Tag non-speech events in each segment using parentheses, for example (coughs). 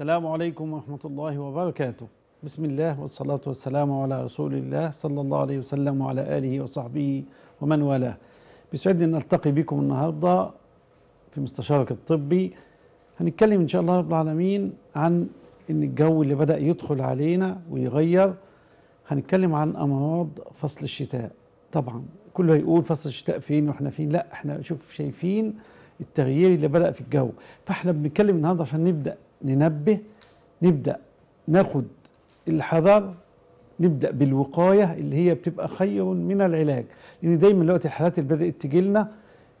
السلام عليكم ورحمة الله وبركاته بسم الله والصلاة والسلام على رسول الله صلى الله عليه وسلم وعلى آله وصحبه ومن والاه بيسعدني أن ألتقي بكم النهاردة في مستشارك الطبي هنتكلم إن شاء الله رب العالمين عن إن الجو اللي بدأ يدخل علينا ويغير هنتكلم عن أمراض فصل الشتاء طبعا كله هيقول فصل الشتاء فين واحنا فين لا احنا شوف شايفين التغيير اللي بدأ في الجو فاحنا بنتكلم النهارده عشان نبدأ ننبه نبدأ ناخد الحذر نبدأ بالوقاية اللي هي بتبقى خير من العلاج لأن دايما دلوقتي الحالات اللي بدأت تجي لنا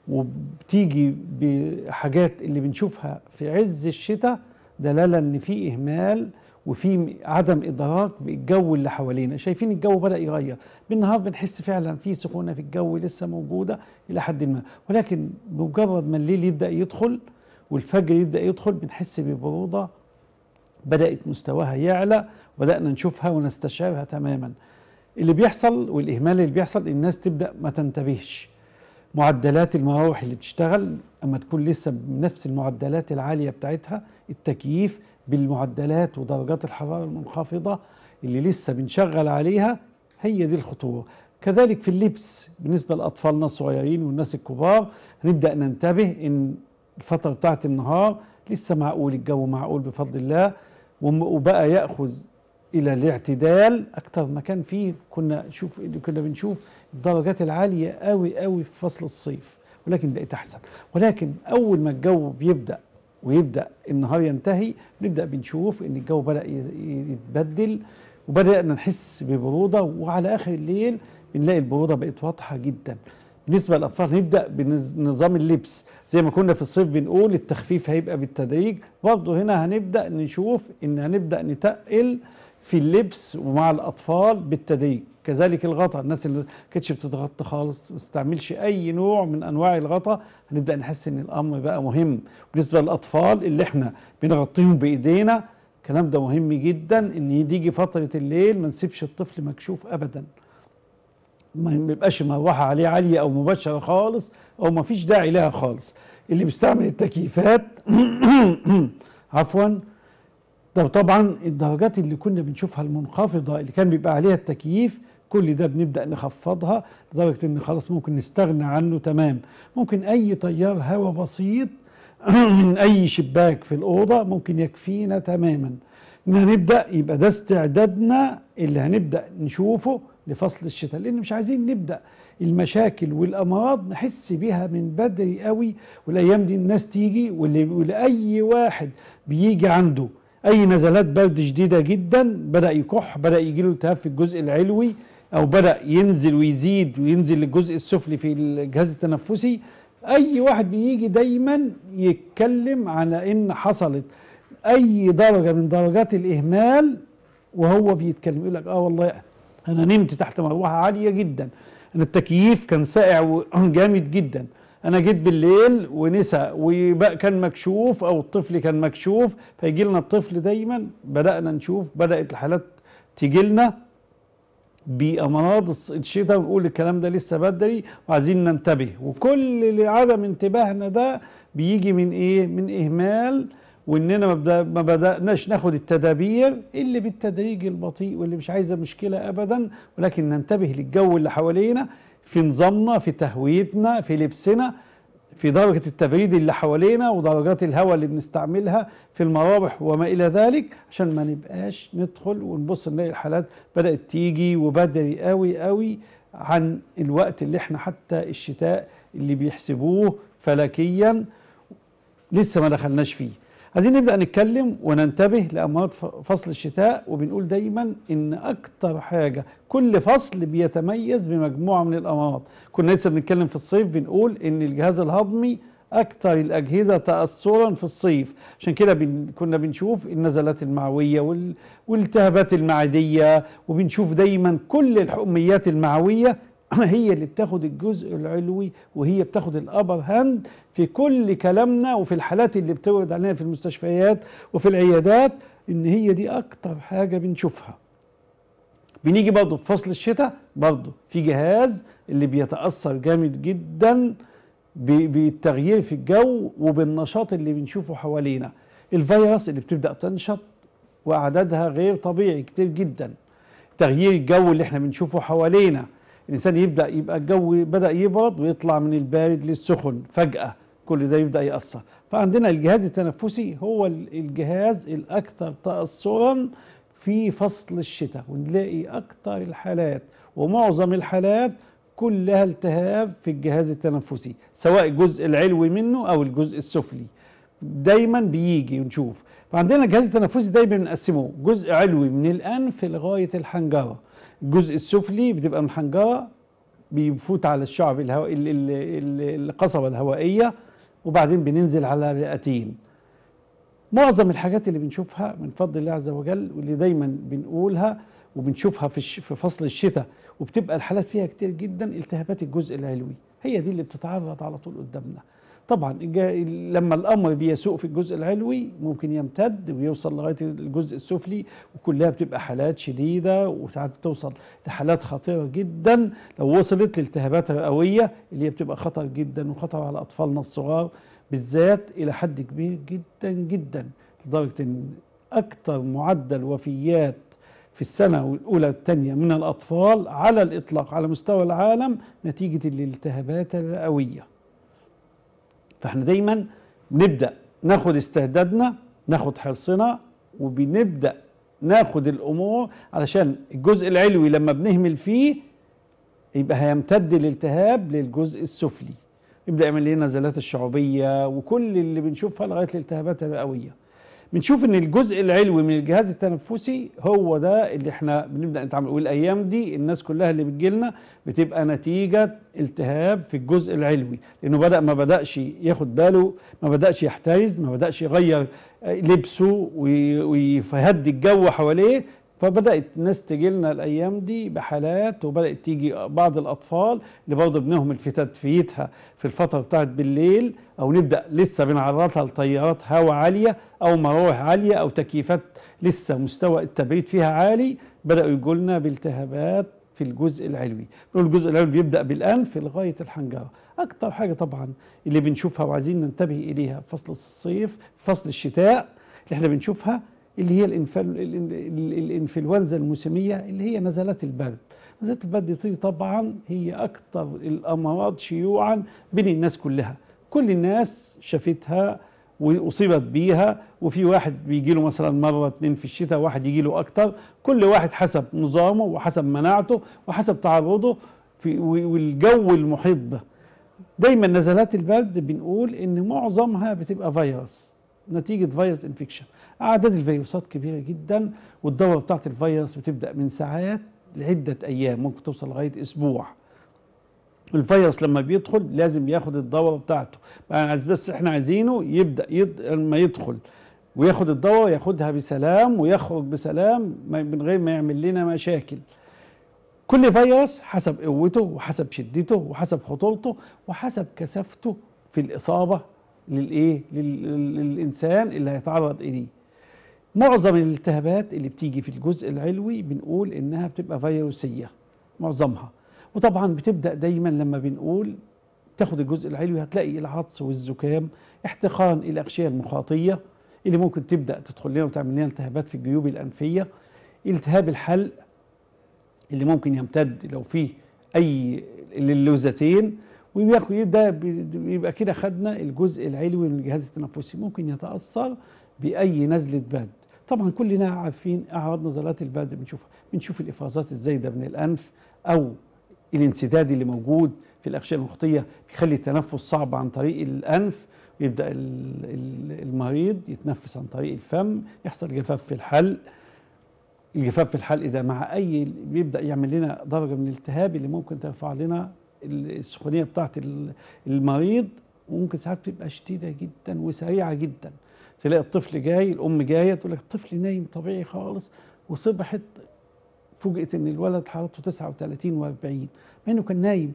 وبتيجي بحاجات اللي بنشوفها في عز الشتاء دلالة إن في إهمال وفي عدم إدراك بالجو اللي حوالينا شايفين الجو بدأ يغير بالنهار بنحس فعلا في سخونة في الجو لسه موجودة إلى حد ما ولكن بمجرد ما الليل يبدأ يدخل والفجر يبدأ يدخل بنحس ببروده بدأت مستواها يعلى بدأنا نشوفها ونستشعرها تماما اللي بيحصل والإهمال اللي بيحصل الناس تبدأ ما تنتبهش معدلات المراوح اللي بتشتغل أما تكون لسه بنفس المعدلات العالية بتاعتها التكييف بالمعدلات ودرجات الحرارة المنخفضة اللي لسه بنشغل عليها هي دي الخطورة كذلك في اللبس بالنسبة لأطفالنا الصغيرين والناس الكبار هنبدأ ننتبه إن الفترة بتاعت النهار لسه معقول الجو معقول بفضل الله وبقى يأخذ إلى الاعتدال أكتر ما كان فيه كنا شوف كنا بنشوف الدرجات العالية قوي قوي في فصل الصيف ولكن بقت أحسن ولكن أول ما الجو بيبدأ ويبدأ النهار ينتهي نبدأ بنشوف إن الجو بدأ يتبدل وبدأنا نحس ببرودة وعلى آخر الليل بنلاقي البرودة بقت واضحة جدا بالنسبة للأطفال نبدأ بنظام اللبس زي ما كنا في الصيف بنقول التخفيف هيبقى بالتدريج برضه هنا هنبدأ نشوف إن هنبدأ نتقل في اللبس ومع الأطفال بالتدريج كذلك الغطا الناس اللي كانتش بتتغطى خالص ما تستعملش اي نوع من انواع الغطا هنبدا نحس ان الامر بقى مهم بالنسبه للاطفال اللي احنا بنغطيهم بايدينا الكلام ده مهم جدا ان تيجي فتره الليل ما نسيبش الطفل مكشوف ابدا ما بيبقاش مروحه عليه عاليه او مباشره خالص او ما فيش داعي لها خالص اللي بيستعمل التكييفات (clears throat) عفوا طب طبعا الدرجات اللي كنا بنشوفها المنخفضه اللي كان بيبقى عليها التكييف كل ده بنبدا نخفضها لدرجه ان خلاص ممكن نستغنى عنه تمام ممكن اي تيار هواء بسيط (clears throat) من اي شباك في الاوضه ممكن يكفينا تماما نبدا يبقى ده استعدادنا اللي هنبدا نشوفه لفصل الشتاء لان مش عايزين نبدا المشاكل والامراض نحس بيها من بدري قوي والايام دي الناس تيجي ولاي واحد بيجي عنده اي نزلات برد شديده جدا بدا يكح بدا يجي له التهاب في الجزء العلوي او بدا ينزل ويزيد وينزل للجزء السفلي في الجهاز التنفسي اي واحد بيجي دايما يتكلم على ان حصلت اي درجه من درجات الاهمال وهو بيتكلم يقول لك اه والله يعني انا نمت تحت مروحه عاليه جدا انا التكييف كان ساقع جامد جدا انا جيت بالليل ونسى وبقى كان مكشوف او الطفل كان مكشوف فيجي لنا الطفل دايما بدانا نشوف بدات الحالات تيجي لنا بامراض الشتاء ونقول الكلام ده لسه بدري وعايزين ننتبه وكل عدم انتباهنا ده بيجي من ايه من اهمال واننا ما بدأناش ناخد التدابير اللي بالتدريج البطيء واللي مش عايزة مشكلة ابدا ولكن ننتبه للجو اللي حوالينا في نظامنا في تهويتنا في لبسنا في درجة التبريد اللي حوالينا ودرجات الهواء اللي بنستعملها في المراوح وما إلى ذلك عشان ما نبقاش ندخل ونبص نلاقي الحالات بدأت تيجي وبدري قوي قوي عن الوقت اللي احنا حتى الشتاء اللي بيحسبوه فلكيا لسه ما دخلناش فيه عايزين نبدأ نتكلم وننتبه لأمراض فصل الشتاء وبنقول دايما إن أكتر حاجة كل فصل بيتميز بمجموعة من الأمراض كنا لسه بنتكلم في الصيف بنقول إن الجهاز الهضمي أكثر الأجهزة تأثرا في الصيف عشان كده بن... كنا بنشوف النزلات المعوية وال... والالتهابات المعدية وبنشوف دايما كل الحميات المعوية هي اللي بتاخد الجزء العلوي وهي بتاخد الابر هاند في كل كلامنا وفي الحالات اللي بتورد علينا في المستشفيات وفي العيادات ان هي دي اكتر حاجه بنشوفها بنيجي برضه في فصل الشتاء برضه في جهاز اللي بيتاثر جامد جدا بالتغيير في الجو وبالنشاط اللي بنشوفه حوالينا الفيروس اللي بتبدا تنشط واعدادها غير طبيعي كتير جدا تغيير الجو اللي احنا بنشوفه حوالينا الإنسان يبدأ يبقى الجو بدأ يبرد ويطلع من البارد للسخن فجأة كل ده يبدأ يأثر فعندنا الجهاز التنفسي هو الجهاز الأكثر تأثرا في فصل الشتاء ونلاقي أكثر الحالات ومعظم الحالات كلها التهاب في الجهاز التنفسي سواء الجزء العلوي منه أو الجزء السفلي دايما بيجي ونشوف فعندنا الجهاز التنفسي دايما بنقسمه جزء علوي من الأنف لغاية الحنجرة الجزء السفلي بتبقى من الحنجره بيفوت على الشعب الهو... ال... ال... ال... القصبه الهوائيه وبعدين بننزل على رئتين معظم الحاجات اللي بنشوفها من فضل الله عز وجل واللي دايما بنقولها وبنشوفها في, الش... في فصل الشتاء وبتبقى الحالات فيها كتير جدا التهابات الجزء العلوي هي دي اللي بتتعرض على طول قدامنا طبعا لما الامر بيسوء في الجزء العلوي ممكن يمتد ويوصل لغايه الجزء السفلي وكلها بتبقى حالات شديده وساعات بتوصل لحالات خطيره جدا لو وصلت لالتهابات رئويه اللي هي بتبقى خطر جدا وخطر على اطفالنا الصغار بالذات الى حد كبير جدا جدا لدرجه ان اكثر معدل وفيات في السنة الأولى والثانية من الأطفال على الإطلاق على مستوى العالم نتيجة الالتهابات الرئوية فاحنا دايما نبدأ ناخد استهدادنا ناخد حرصنا وبنبدأ ناخد الأمور علشان الجزء العلوي لما بنهمل فيه يبقى هيمتد الالتهاب للجزء السفلي يبدأ يعمل لنا نزلات الشعوبية وكل اللي بنشوفها لغاية الالتهابات الرئوية بنشوف ان الجزء العلوي من الجهاز التنفسي هو ده اللي احنا بنبدا نتعامل والايام دي الناس كلها اللي بتجيلنا بتبقى نتيجه التهاب في الجزء العلوي لانه بدا ما بداش ياخد باله ما بداش يحترز ما بداش يغير لبسه ويهدي الجو حواليه فبدات الناس تجي لنا الايام دي بحالات وبدات تيجي بعض الاطفال اللي برضه بنهمل في تدفيتها في الفتره بتاعت بالليل او نبدا لسه بنعرضها لتيارات هواء عاليه او مراوح عاليه او تكييفات لسه مستوى التبريد فيها عالي بداوا يجوا لنا بالتهابات في الجزء العلوي نقول الجزء العلوي بيبدا بالانف لغايه الحنجره اكتر حاجه طبعا اللي بنشوفها وعايزين ننتبه اليها في فصل الصيف في فصل الشتاء اللي احنا بنشوفها اللي هي الانفلونزا الموسمية اللي هي نزلات البرد نزلات البرد دي طبعا هي أكثر الأمراض شيوعا بين الناس كلها كل الناس شافتها واصيبت بيها وفي واحد بيجي له مثلا مره اتنين في الشتاء واحد يجي له اكتر كل واحد حسب نظامه وحسب مناعته وحسب تعرضه في والجو المحيط به دايما نزلات البرد بنقول ان معظمها بتبقى فيروس نتيجه فيروس انفكشن أعداد الفيروسات كبيرة جدا والدورة بتاعت الفيروس بتبدأ من ساعات لعدة أيام ممكن توصل لغاية أسبوع الفيروس لما بيدخل لازم ياخد الدورة بتاعته بس احنا عايزينه يبدأ يد... لما يدخل وياخد الدواء ياخدها بسلام ويخرج بسلام من غير ما يعمل لنا مشاكل كل فيروس حسب قوته وحسب شدته وحسب خطورته وحسب كثافته في الإصابة للإيه للإنسان اللي هيتعرض إليه معظم الالتهابات اللي بتيجي في الجزء العلوي بنقول انها بتبقى فيروسيه معظمها وطبعا بتبدا دايما لما بنقول تاخد الجزء العلوي هتلاقي العطس والزكام احتقان الاغشيه المخاطيه اللي ممكن تبدا تدخل لنا وتعمل لنا التهابات في الجيوب الانفيه التهاب الحلق اللي ممكن يمتد لو فيه اي للوزتين ويبدا بيبقى كده خدنا الجزء العلوي من الجهاز التنفسي ممكن يتاثر باي نزله برد طبعا كلنا عارفين اعراض نزلات البرد بنشوفها بنشوف الافرازات الزايده من الانف او الانسداد اللي موجود في الاغشيه المخطيه بيخلي التنفس صعب عن طريق الانف يبدا المريض يتنفس عن طريق الفم يحصل جفاف في الحلق الجفاف في الحلق ده مع اي بيبدا يعمل لنا درجه من الالتهاب اللي ممكن ترفع لنا السخونيه بتاعه المريض وممكن ساعات تبقى شديده جدا وسريعه جدا تلاقي الطفل جاي الام جايه تقول لك الطفل نايم طبيعي خالص وصبحت فوجئت ان الولد حرارته 39 و40 مع انه كان نايم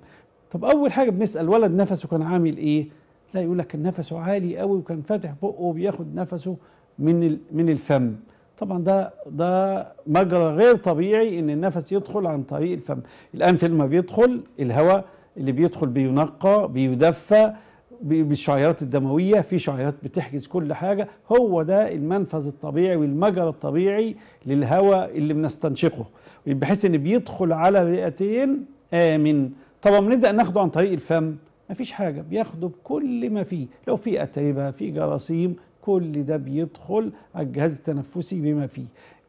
طب اول حاجه بنسال الولد نفسه كان عامل ايه لا يقول لك كان نفسه عالي قوي وكان فاتح بقه وبياخد نفسه من من الفم طبعا ده ده مجرى غير طبيعي ان النفس يدخل عن طريق الفم الانف لما بيدخل الهواء اللي بيدخل بينقى بيدفى بالشعيرات الدمويه في شعيرات بتحجز كل حاجه هو ده المنفذ الطبيعي والمجرى الطبيعي للهواء اللي بنستنشقه بحيث ان بيدخل على رئتين امن طبعا بنبدا ناخده عن طريق الفم مفيش حاجه بياخده بكل ما فيه لو في اتربه في جراثيم كل ده بيدخل على الجهاز التنفسي بما فيه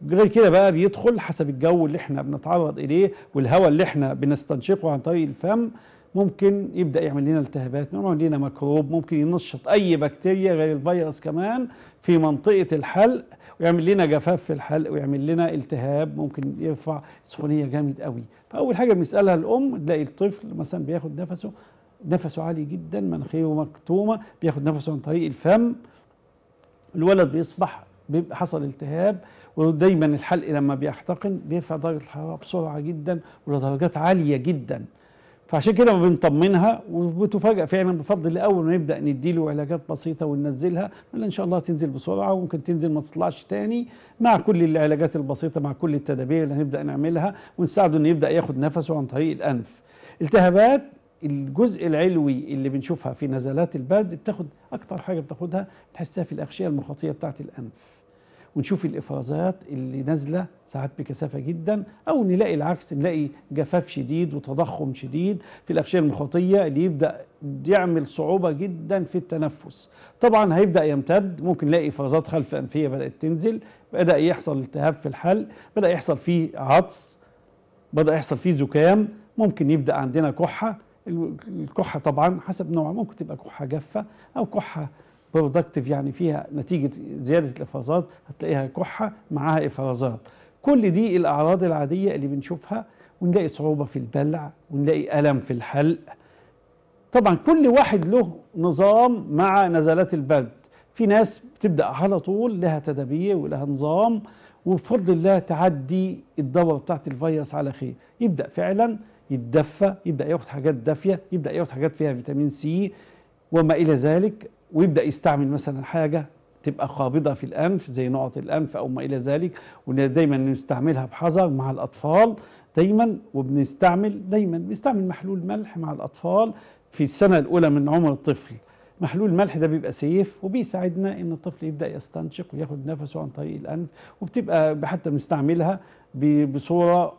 غير كده بقى بيدخل حسب الجو اللي احنا بنتعرض اليه والهواء اللي احنا بنستنشقه عن طريق الفم ممكن يبدا يعمل لنا التهابات يعمل لنا ميكروب ممكن ينشط اي بكتيريا غير الفيروس كمان في منطقه الحلق ويعمل لنا جفاف في الحلق ويعمل لنا التهاب ممكن يرفع سخونيه جامد قوي فاول حاجه بنسالها الام تلاقي الطفل مثلا بياخد نفسه نفسه عالي جدا مناخيره مكتومه بياخد نفسه عن طريق الفم الولد بيصبح بيبقى حصل التهاب ودايما الحلق لما بيحتقن بيرفع درجه الحراره بسرعه جدا ولدرجات عاليه جدا فعشان كده ما بنطمنها وبتفاجئ فعلا بفضل اول ما نبدا نديله علاجات بسيطه وننزلها ان شاء الله تنزل بسرعه وممكن تنزل ما تطلعش تاني مع كل العلاجات البسيطه مع كل التدابير اللي هنبدا نعملها ونساعده انه يبدا ياخد نفسه عن طريق الانف. التهابات الجزء العلوي اللي بنشوفها في نزلات البرد بتاخد اكتر حاجه بتاخدها بتحسها في الاغشيه المخاطيه بتاعه الانف. ونشوف الافرازات اللي نازله ساعات بكثافه جدا او نلاقي العكس نلاقي جفاف شديد وتضخم شديد في الاغشيه المخاطيه اللي يبدا يعمل صعوبه جدا في التنفس طبعا هيبدا يمتد ممكن نلاقي افرازات خلف انفيه بدات تنزل بدا يحصل التهاب في الحلق بدا يحصل فيه عطس بدا يحصل فيه زكام ممكن يبدا عندنا كحه الكحه طبعا حسب نوعها ممكن تبقى كحه جافه او كحه برودكتيف يعني فيها نتيجة زيادة الإفرازات هتلاقيها كحة معاها إفرازات كل دي الأعراض العادية اللي بنشوفها ونلاقي صعوبة في البلع ونلاقي ألم في الحلق طبعا كل واحد له نظام مع نزلات البرد في ناس بتبدأ على طول لها تدابير ولها نظام وبفضل الله تعدي الدورة بتاعت الفيروس على خير يبدأ فعلا يتدفى يبدأ ياخد حاجات دافية يبدأ ياخد حاجات فيها فيتامين سي وما إلى ذلك ويبدأ يستعمل مثلا حاجة تبقى قابضة في الأنف زي نقط الأنف أو ما إلى ذلك ودايما نستعملها بحذر مع الأطفال دايما وبنستعمل دايما بنستعمل محلول ملح مع الأطفال في السنة الأولى من عمر الطفل محلول الملح ده بيبقى سيف وبيساعدنا ان الطفل يبدا يستنشق وياخد نفسه عن طريق الانف وبتبقى حتى بنستعملها بصوره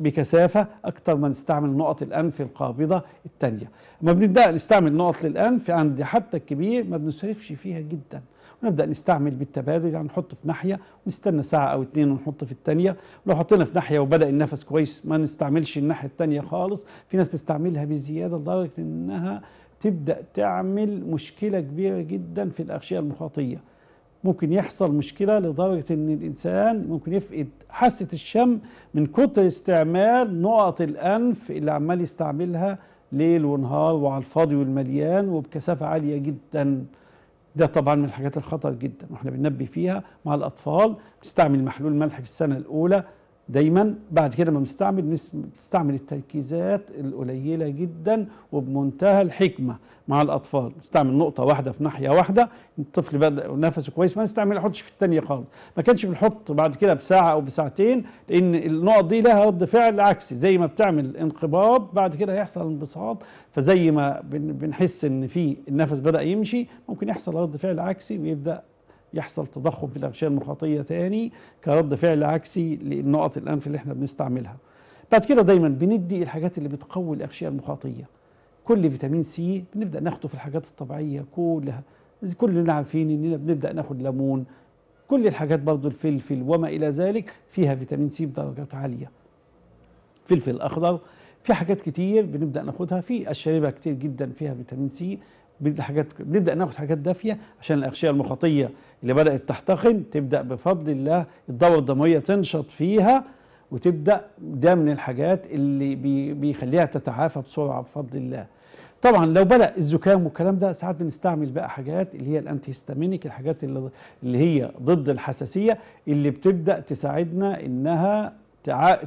بكثافة أكثر ما نستعمل نقط الأنف القابضة الثانية ما بنبدأ نستعمل نقط للأنف عند حتى الكبير ما بنسرفش فيها جدا ونبدأ نستعمل بالتبادل يعني نحط في ناحية ونستنى ساعة أو اتنين ونحط في الثانية ولو حطينا في ناحية وبدأ النفس كويس ما نستعملش الناحية الثانية خالص في ناس تستعملها بزيادة لدرجة إنها تبدأ تعمل مشكلة كبيرة جدا في الأغشية المخاطية ممكن يحصل مشكلة لدرجة ان الانسان ممكن يفقد حاسة الشم من كتر استعمال نقط الانف اللي عمال يستعملها ليل ونهار وعلى الفاضي والمليان وبكثافة عالية جدا ده طبعا من الحاجات الخطر جدا واحنا بننبه فيها مع الاطفال بنستعمل محلول ملح في السنة الاولى دايما بعد كده ما بنستعمل بنستعمل التركيزات القليله جدا وبمنتهى الحكمه مع الاطفال نستعمل نقطه واحده في ناحيه واحده الطفل بدا نفسه كويس ما نستعمل نحطش في الثانيه خالص ما كانش بنحط بعد كده بساعه او بساعتين لان النقط دي لها رد فعل عكسي زي ما بتعمل انقباض بعد كده هيحصل انبساط فزي ما بنحس ان في النفس بدا يمشي ممكن يحصل رد فعل عكسي ويبدا يحصل تضخم في الأغشية المخاطية تاني كرد فعل عكسي للنقط الأنف اللي احنا بنستعملها بعد كده دايما بندي الحاجات اللي بتقوي الأغشية المخاطية كل فيتامين سي بنبدأ ناخده في الحاجات الطبيعية كلها كلنا عارفين اننا بنبدأ ناخد ليمون كل الحاجات برضو الفلفل وما إلى ذلك فيها فيتامين سي بدرجات عالية فلفل أخضر في حاجات كتير بنبدأ ناخدها في الشريبة كتير جدا فيها فيتامين سي بنبدأ حاجات بنبدأ ناخد حاجات دافية عشان الأغشية المخاطية اللي بدأت تحتقن تبدأ بفضل الله الدورة الدموية تنشط فيها وتبدأ ده من الحاجات اللي بي بيخليها تتعافى بسرعة بفضل الله طبعا لو بدأ الزكام والكلام ده ساعات بنستعمل بقى حاجات اللي هي الانتيستامينيك الحاجات اللي, اللي هي ضد الحساسية اللي بتبدأ تساعدنا انها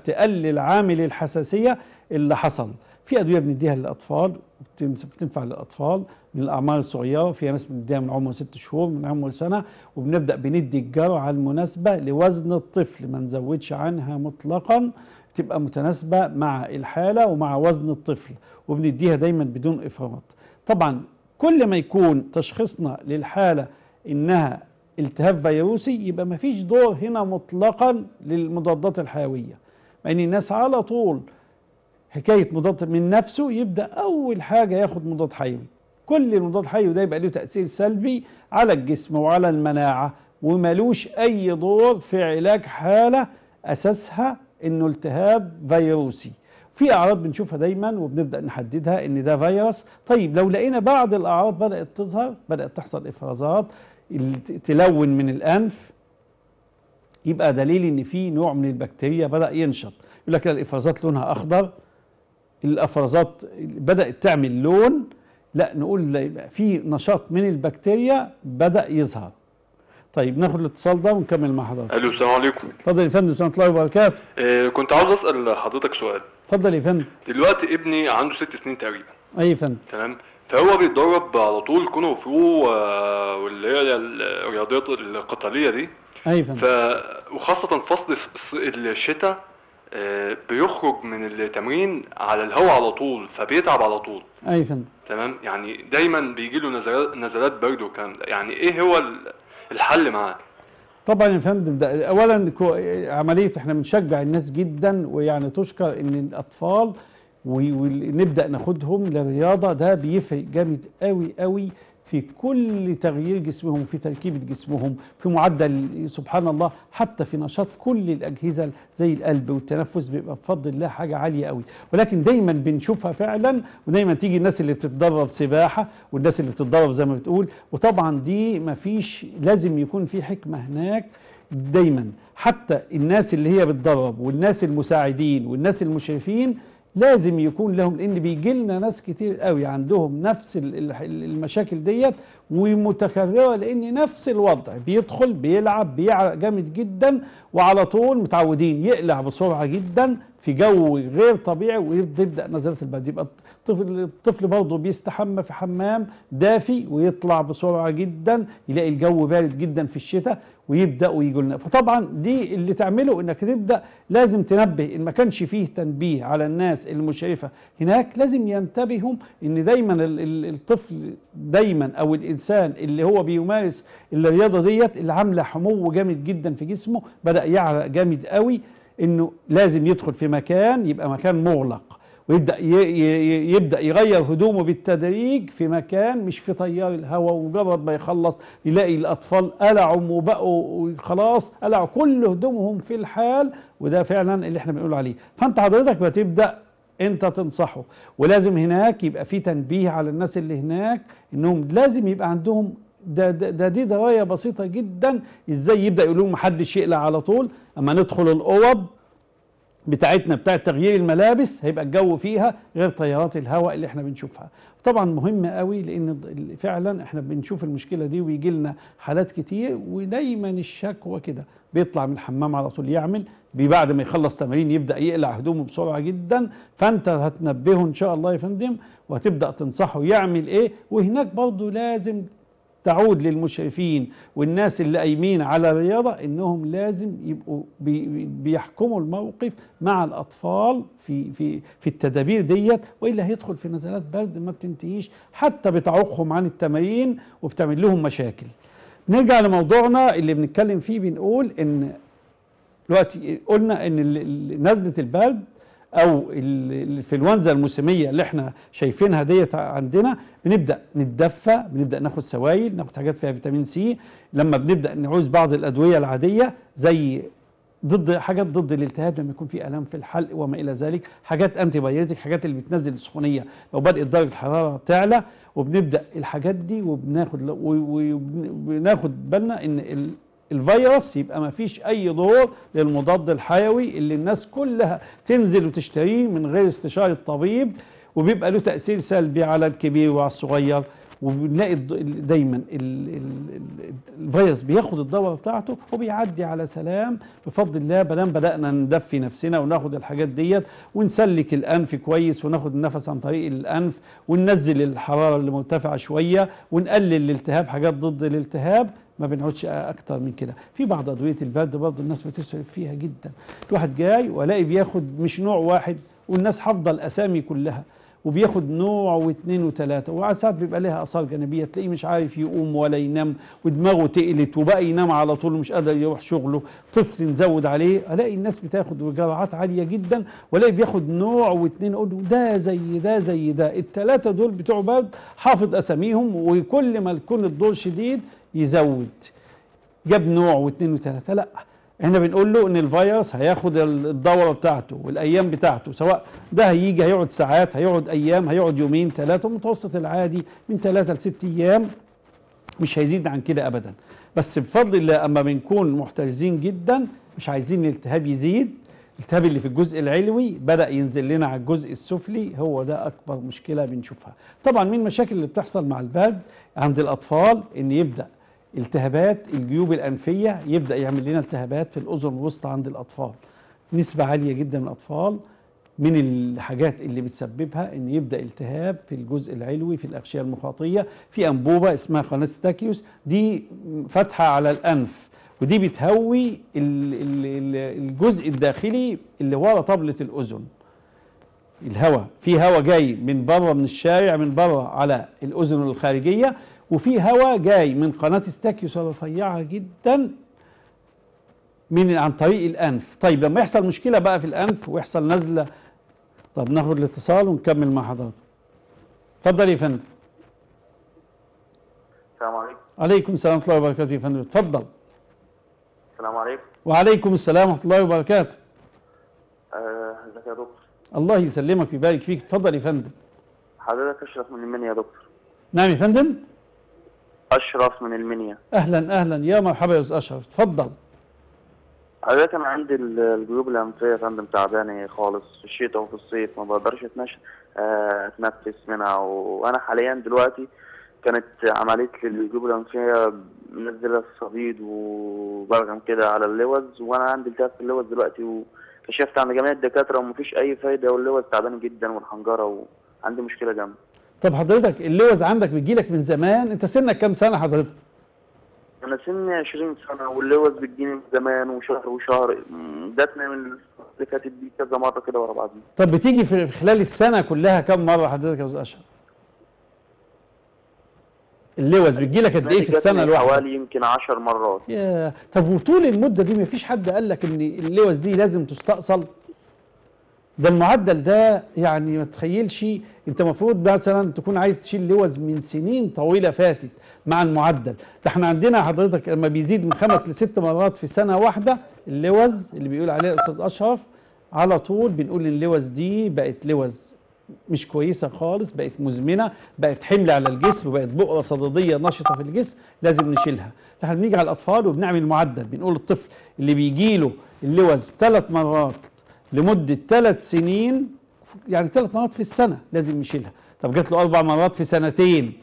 تقلل عامل الحساسية اللي حصل في ادويه بنديها للاطفال بتنفع للاطفال من الاعمار الصغيره فيها ناس بنديها من عمر ست شهور من عمر سنه وبنبدا بندي الجرعه المناسبه لوزن الطفل ما نزودش عنها مطلقا تبقى متناسبه مع الحاله ومع وزن الطفل وبنديها دايما بدون افراط طبعا كل ما يكون تشخيصنا للحاله انها التهاب فيروسي يبقى ما فيش دور هنا مطلقا للمضادات الحيويه يعني الناس على طول حكايه مضاد من نفسه يبدا اول حاجه ياخد مضاد حيوي كل المضاد الحيوي ده يبقى له تاثير سلبي على الجسم وعلى المناعه وملوش اي دور في علاج حاله اساسها انه التهاب فيروسي في اعراض بنشوفها دايما وبنبدا نحددها ان ده فيروس طيب لو لقينا بعض الاعراض بدات تظهر بدات تحصل افرازات تلون من الانف يبقى دليل ان في نوع من البكتيريا بدا ينشط يقول لك الافرازات لونها اخضر الافرازات بدات تعمل لون لا نقول يبقى في نشاط من البكتيريا بدا يظهر طيب ناخد الاتصال ده ونكمل مع حضرتك الو السلام عليكم اتفضل يا فندم ورحمه الله وبركاته آه كنت عاوز اسال حضرتك سؤال اتفضل يا فندم دلوقتي ابني عنده ست سنين تقريبا اي يا فندم تمام فهو بيتدرب على طول كونغ فو آه، واللي هي الرياضيات القتاليه دي اي فندم ف وخاصه فصل الشتاء آه، بيخرج من التمرين على الهواء على طول فبيتعب على طول اي فندم تمام يعني دايما بيجي له نزلات نزلات برد والكلام ده يعني ايه هو الحل معاه طبعا يا فندم ده اولا عمليه احنا بنشجع الناس جدا ويعني تشكر ان الاطفال ونبدا ناخدهم للرياضه ده بيفرق جامد قوي قوي في كل تغيير جسمهم في تركيبة جسمهم في معدل سبحان الله حتى في نشاط كل الأجهزة زي القلب والتنفس بيبقى بفضل الله حاجة عالية قوي ولكن دايما بنشوفها فعلا ودايما تيجي الناس اللي بتتدرب سباحة والناس اللي بتتدرب زي ما بتقول وطبعا دي مفيش لازم يكون في حكمة هناك دايما حتى الناس اللي هي بتدرب والناس المساعدين والناس المشرفين لازم يكون لهم لان بيجي لنا ناس كتير قوي عندهم نفس المشاكل ديت ومتكرره لان نفس الوضع بيدخل بيلعب بيعرق جامد جدا وعلى طول متعودين يقلع بسرعه جدا في جو غير طبيعي وتبدا نزله البرد يبقى الطفل الطفل برضه بيستحمى في حمام دافي ويطلع بسرعه جدا يلاقي الجو بارد جدا في الشتاء ويبداوا يجوا لنا فطبعا دي اللي تعمله انك تبدا لازم تنبه ان ما كانش فيه تنبيه على الناس المشرفه هناك لازم ينتبهوا ان دايما الطفل دايما او الانسان اللي هو بيمارس الرياضه ديت اللي عامله حمو جامد جدا في جسمه بدا يعرق جامد قوي انه لازم يدخل في مكان يبقى مكان مغلق ويبدأ يبدأ يغير هدومه بالتدريج في مكان مش في تيار الهواء ومجرد ما يخلص يلاقي الأطفال قلعوا وبقوا خلاص قلعوا كل هدومهم في الحال وده فعلا اللي احنا بنقول عليه فأنت حضرتك بتبدأ انت تنصحه ولازم هناك يبقى في تنبيه على الناس اللي هناك انهم لازم يبقى عندهم ده, ده, ده دي درايه بسيطه جدا ازاي يبدا يقول لهم محدش يقلق على طول اما ندخل الاوض بتاعتنا بتاع تغيير الملابس هيبقى الجو فيها غير تيارات الهواء اللي احنا بنشوفها طبعا مهم قوي لان فعلا احنا بنشوف المشكله دي ويجي لنا حالات كتير ودايما الشكوى كده بيطلع من الحمام على طول يعمل بعد ما يخلص تمارين يبدا يقلع هدومه بسرعه جدا فانت هتنبهه ان شاء الله يا فندم وهتبدا تنصحه يعمل ايه وهناك برضه لازم تعود للمشرفين والناس اللي قايمين على الرياضة انهم لازم يبقوا بيحكموا الموقف مع الاطفال في في في التدابير ديت والا هيدخل في نزلات برد ما بتنتهيش حتى بتعوقهم عن التمارين وبتعمل لهم مشاكل. نرجع لموضوعنا اللي بنتكلم فيه بنقول ان دلوقتي قلنا ان نزله البرد او الانفلونزا الموسميه اللي احنا شايفينها ديت عندنا بنبدا نتدفى بنبدا ناخد سوائل ناخد حاجات فيها فيتامين سي لما بنبدا نعوز بعض الادويه العاديه زي ضد حاجات ضد الالتهاب لما يكون في الام في الحلق وما الى ذلك حاجات انتي بايوتيك حاجات اللي بتنزل السخونيه لو بدات درجه الحراره تعلى وبنبدا الحاجات دي وبناخد وبناخد بالنا ان الفيروس يبقى ما فيش اي دور للمضاد الحيوي اللي الناس كلها تنزل وتشتريه من غير استشارة الطبيب وبيبقى له تأثير سلبي على الكبير وعلى الصغير وبنلاقي دايما الفيروس بياخد الدواء بتاعته وبيعدي على سلام بفضل الله بلام بدأنا ندفي نفسنا وناخد الحاجات ديت ونسلك الأنف كويس وناخد النفس عن طريق الأنف وننزل الحرارة اللي مرتفعة شوية ونقلل الالتهاب حاجات ضد الالتهاب ما بنعودش اكتر من كده في بعض ادويه البرد برضه الناس بتسرف فيها جدا الواحد جاي والاقي بياخد مش نوع واحد والناس حافظه الاسامي كلها وبياخد نوع واثنين وثلاثه وعساب بيبقى لها اثار جانبيه تلاقيه مش عارف يقوم ولا ينام ودماغه تقلت وبقى ينام على طول ومش قادر يروح شغله طفل نزود عليه الاقي الناس بتاخد جرعات عاليه جدا والاقي بياخد نوع واثنين اقول له ده زي ده زي ده الثلاثه دول بتوع برد حافظ اساميهم وكل ما يكون الدور شديد يزود جاب نوع واثنين وثلاثة لا احنا بنقول له ان الفيروس هياخد الدورة بتاعته والايام بتاعته سواء ده هيجي هيقعد ساعات هيقعد ايام هيقعد يومين ثلاثة متوسط العادي من ثلاثة لست ايام مش هيزيد عن كده ابدا بس بفضل الله اما بنكون محتجزين جدا مش عايزين الالتهاب يزيد التهاب اللي في الجزء العلوي بدأ ينزل لنا على الجزء السفلي هو ده أكبر مشكلة بنشوفها طبعا من المشاكل اللي بتحصل مع البرد عند الأطفال إن يبدأ التهابات الجيوب الأنفية يبدأ يعمل لنا التهابات في الأذن الوسطى عند الأطفال نسبة عالية جدا من الأطفال من الحاجات اللي بتسببها ان يبدا التهاب في الجزء العلوي في الاغشيه المخاطيه في انبوبه اسمها خانستاكيوس دي فتحه على الانف ودي بتهوي الجزء الداخلي اللي ورا طبله الاذن الهواء في هواء جاي من بره من الشارع من بره على الاذن الخارجيه وفي هواء جاي من قناة استاكيوس رفيعة جدا من عن طريق الأنف طيب لما يحصل مشكلة بقى في الأنف ويحصل نزلة طب ناخد الاتصال ونكمل مع حضرتك اتفضل يا فندم السلام عليكم عليكم السلام ورحمة الله وبركاته يا فندم اتفضل السلام عليكم وعليكم السلام ورحمة الله وبركاته آه، ازيك يا دكتور الله يسلمك ويبارك فيك اتفضل يا فندم حضرتك اشرف من المنيا يا دكتور نعم يا فندم اشرف من المنيا اهلا اهلا يا مرحبا يا استاذ اشرف اتفضل حضرتك انا عندي الجيوب الانفيه يا فندم تعبانه خالص في الشتاء وفي الصيف ما بقدرش اتنش آه، اتنفس منها وانا حاليا دلوقتي كانت عمليه الجيوب الانفيه منزله الصديد وبرغم كده على اللوز وانا عندي التهاب في اللوز دلوقتي وكشفت عند جميع الدكاتره ومفيش اي فايده واللوز تعبان جدا والحنجره وعندي مشكله جامده طب حضرتك اللوز عندك لك من زمان انت سنك كام سنه حضرتك انا سني 20 سنه واللوز بتجيني من زمان وشهر وشهر جاتنا من اللي كاتب دي كذا مره كده ورا بعض طب بتيجي في خلال السنه كلها كام مره حضرتك يا استاذ اشرف اللوز بتجيلك قد ايه في السنه الواحده حوالي يمكن 10 مرات يا طب وطول المده دي مفيش حد قال لك ان اللوز دي لازم تستأصل ده المعدل ده يعني ما تخيلش انت المفروض مثلا تكون عايز تشيل لوز من سنين طويله فاتت مع المعدل ده احنا عندنا حضرتك لما بيزيد من خمس لست مرات في سنه واحده اللوز اللي بيقول عليها الاستاذ اشرف على طول بنقول ان اللوز دي بقت لوز مش كويسه خالص بقت مزمنه بقت حمل على الجسم بقت بؤره صدديه نشطه في الجسم لازم نشيلها فاحنا بنيجي على الاطفال وبنعمل معدل بنقول الطفل اللي بيجي له اللوز ثلاث مرات لمدة ثلاث سنين يعني ثلاث مرات في السنة لازم يشيلها طب جات له أربع مرات في سنتين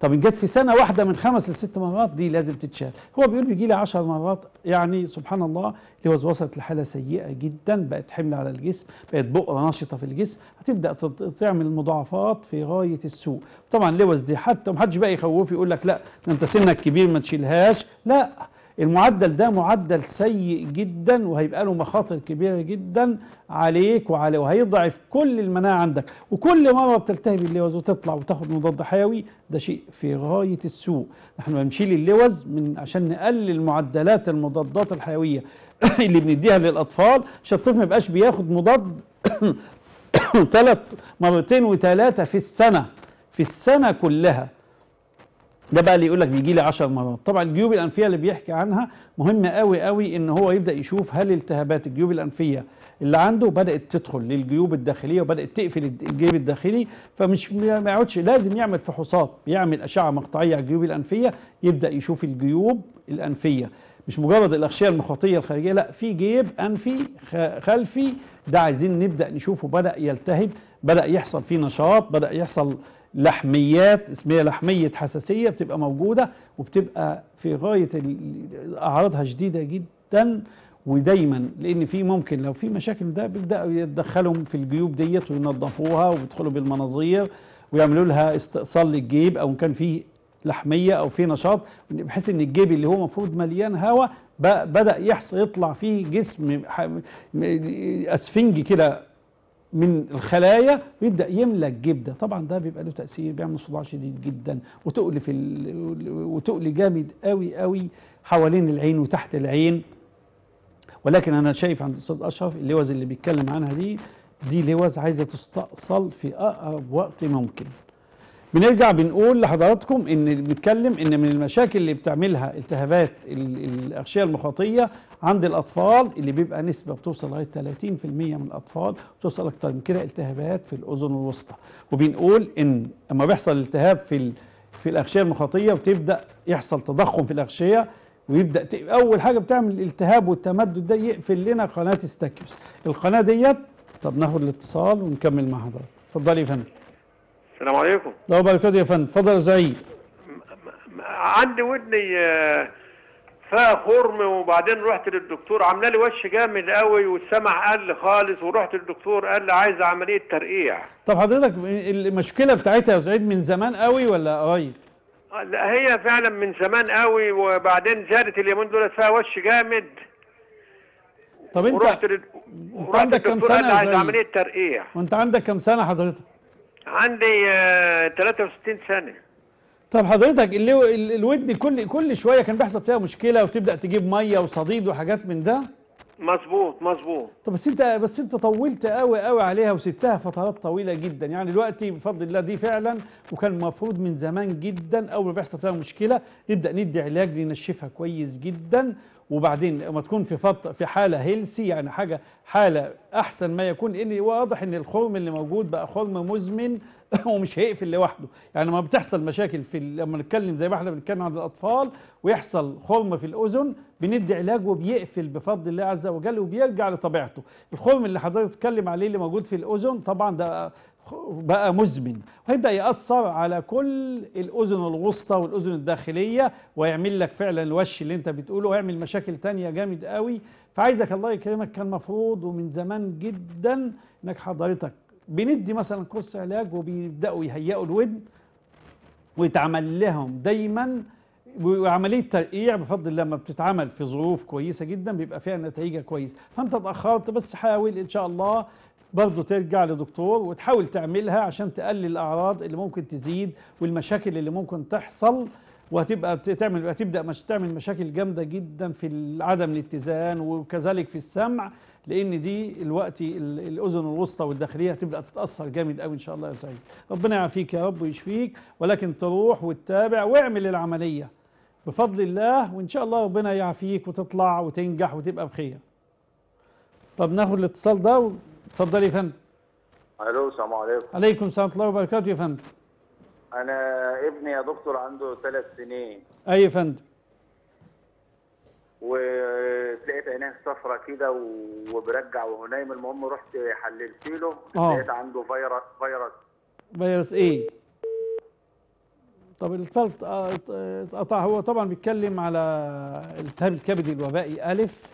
طب إن جت في سنة واحدة من خمس لست مرات دي لازم تتشال هو بيقول بيجي لي 10 مرات يعني سبحان الله لوز وصلت لحالة سيئة جدا بقت حمل على الجسم بقت بؤرة نشطة في الجسم هتبدأ تعمل مضاعفات في غاية السوء طبعا لوز دي حتى محدش بقى يخوف يقول لك لا انت سنك كبير ما تشيلهاش لا المعدل ده معدل سيء جدا وهيبقى له مخاطر كبيره جدا عليك وعلى وهيضعف كل المناعه عندك وكل مره بتلتهب اللوز وتطلع وتاخد مضاد حيوي ده شيء في غايه السوء نحن بنشيل اللوز من عشان نقلل معدلات المضادات الحيويه (coughs) اللي بنديها للاطفال عشان الطفل ما يبقاش بياخد مضاد (coughs) ثلاث مرتين وثلاثه في السنه في السنه كلها ده بقى اللي يقول لك بيجي لي 10 مرات طبعا الجيوب الانفيه اللي بيحكي عنها مهم قوي قوي ان هو يبدا يشوف هل التهابات الجيوب الانفيه اللي عنده بدات تدخل للجيوب الداخليه وبدات تقفل الجيب الداخلي فمش ما يقعدش لازم يعمل فحوصات يعمل اشعه مقطعيه على الجيوب الانفيه يبدا يشوف الجيوب الانفيه مش مجرد الاغشيه المخاطيه الخارجيه لا في جيب انفي خلفي ده عايزين نبدا نشوفه بدا يلتهب بدا يحصل فيه نشاط بدا يحصل لحميات اسمها لحمية حساسية بتبقى موجودة وبتبقى في غاية أعراضها شديدة جدا ودايما لان في ممكن لو في مشاكل ده بيبداوا يتدخلهم في الجيوب ديت وينظفوها ويدخلوا بالمناظير ويعملوا لها استئصال للجيب او كان فيه لحميه او في نشاط بحيث ان الجيب اللي هو المفروض مليان هواء بدا يحصل يطلع فيه جسم اسفنجي كده من الخلايا ويبدا يملى الجبده طبعا ده بيبقى له تاثير بيعمل صداع شديد جدا وتقل في جامد قوي قوي حوالين العين وتحت العين ولكن انا شايف عند الاستاذ اشرف اللوز اللي بيتكلم عنها دي دي لوز عايزه تستأصل في اقرب وقت ممكن بنرجع بنقول لحضراتكم ان بنتكلم ان من المشاكل اللي بتعملها التهابات الاغشيه المخاطيه عند الاطفال اللي بيبقى نسبه بتوصل لغايه 30% من الاطفال بتوصل اكتر من كده التهابات في الاذن الوسطى وبنقول ان اما بيحصل التهاب في في الاغشيه المخاطيه وتبدا يحصل تضخم في الاغشيه ويبدا اول حاجه بتعمل الالتهاب والتمدد ده يقفل لنا قناه استاكيوس القناه ديت طب ناخد الاتصال ونكمل مع حضرتك اتفضلي يا فندم السلام عليكم الله يبارك يا فندم اتفضل يا عندي ودني آه، فيها خرم وبعدين رحت للدكتور عامله لي وش جامد قوي والسمع قل خالص ورحت للدكتور قال لي عايز عمليه ترقيع طب حضرتك المشكله بتاعتها يا سعيد من زمان قوي ولا قريب؟ آه، لا هي فعلا من زمان قوي وبعدين زادت اليومين دول فيها وش جامد طب انت ورحت ورحت عندك كام سنه عايز عمليه ترقيع وانت عندك كام سنه حضرتك؟ عندي 63 آه، سنه طب حضرتك اللي الودن كل كل شويه كان بيحصل فيها مشكله وتبدا تجيب ميه وصديد وحاجات من ده مظبوط مظبوط طب بس انت بس انت طولت قوي قوي عليها وسبتها فترات طويله جدا يعني دلوقتي بفضل الله دي فعلا وكان المفروض من زمان جدا اول ما بيحصل فيها مشكله نبدا ندي علاج ننشفها كويس جدا وبعدين لما تكون في فط في حاله هيلسي يعني حاجه حاله احسن ما يكون ان واضح ان الخرم اللي موجود بقى خرم مزمن (laughs) ومش هيقفل لوحده يعني لما بتحصل مشاكل في لما نتكلم زي ما احنا بنتكلم عن الاطفال ويحصل خرم في الاذن بندي علاج وبيقفل بفضل الله عز وجل وبيرجع لطبيعته الخرم اللي حضرتك بتتكلم عليه اللي موجود في الاذن طبعا ده بقى مزمن هيبدا يأثر على كل الأذن الوسطى والأذن الداخلية ويعمل لك فعلا الوش اللي انت بتقوله ويعمل مشاكل تانية جامد قوي فعايزك الله يكرمك كان مفروض ومن زمان جدا انك حضرتك بندي مثلا كورس علاج وبيبدأوا يهيئوا الودن ويتعمل لهم دايما وعمليه ترقيع بفضل الله لما بتتعمل في ظروف كويسه جدا بيبقى فيها نتائج كويسه فانت اتاخرت بس حاول ان شاء الله برضه ترجع لدكتور وتحاول تعملها عشان تقلل الاعراض اللي ممكن تزيد والمشاكل اللي ممكن تحصل وهتبقى بتعمل هتبدا مش تعمل مشاكل جامده جدا في عدم الاتزان وكذلك في السمع لان دي الوقت الاذن الوسطى والداخليه هتبدا تتاثر جامد قوي ان شاء الله يا سعيد ربنا يعافيك يا رب ويشفيك ولكن تروح وتتابع واعمل العمليه بفضل الله وان شاء الله ربنا يعافيك وتطلع وتنجح وتبقى بخير طب ناخد الاتصال ده اتفضل يا فندم الو السلام عليكم عليكم السلام ورحمه الله وبركاته يا فندم انا ابني يا دكتور عنده ثلاث سنين اي يا فندم ولقيت عينيه صفرة كده وبرجع وهو نايم المهم رحت حللت له آه. لقيت عنده فيروس فيروس فيروس ايه؟ طب الصلت آه، اتقطع هو طبعا بيتكلم على التهاب الكبدي الوبائي الف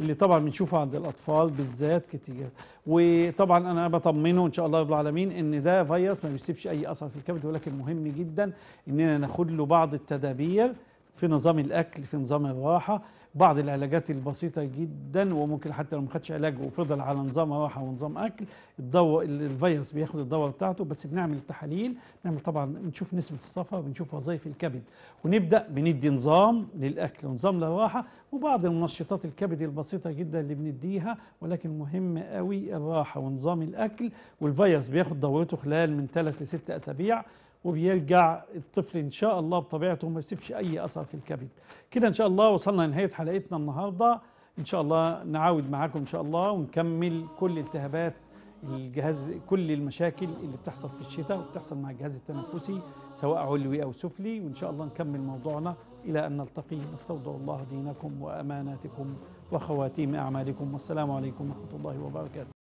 اللي طبعا بنشوفه عند الاطفال بالذات كتير وطبعا انا بطمنه ان شاء الله رب العالمين ان ده فيروس ما بيسيبش اي اثر في الكبد ولكن مهم جدا اننا ناخد له بعض التدابير في نظام الاكل في نظام الراحه بعض العلاجات البسيطة جدا وممكن حتى لو ما خدش علاج وفضل على نظام راحة ونظام أكل الدواء الفيروس بياخد الدواء بتاعته بس بنعمل التحاليل بنعمل طبعا بنشوف نسبة الصفر بنشوف وظائف الكبد ونبدأ بندي نظام للأكل ونظام للراحة وبعض المنشطات الكبد البسيطة جدا اللي بنديها ولكن مهم قوي الراحة ونظام الأكل والفيروس بياخد دورته خلال من ثلاث لست أسابيع وبيرجع الطفل ان شاء الله بطبيعته وما يسيبش اي اثر في الكبد كده ان شاء الله وصلنا لنهايه حلقتنا النهارده ان شاء الله نعاود معاكم ان شاء الله ونكمل كل التهابات الجهاز كل المشاكل اللي بتحصل في الشتاء وبتحصل مع الجهاز التنفسي سواء علوي او سفلي وان شاء الله نكمل موضوعنا الى ان نلتقي نستودع الله دينكم واماناتكم وخواتيم اعمالكم والسلام عليكم ورحمه الله وبركاته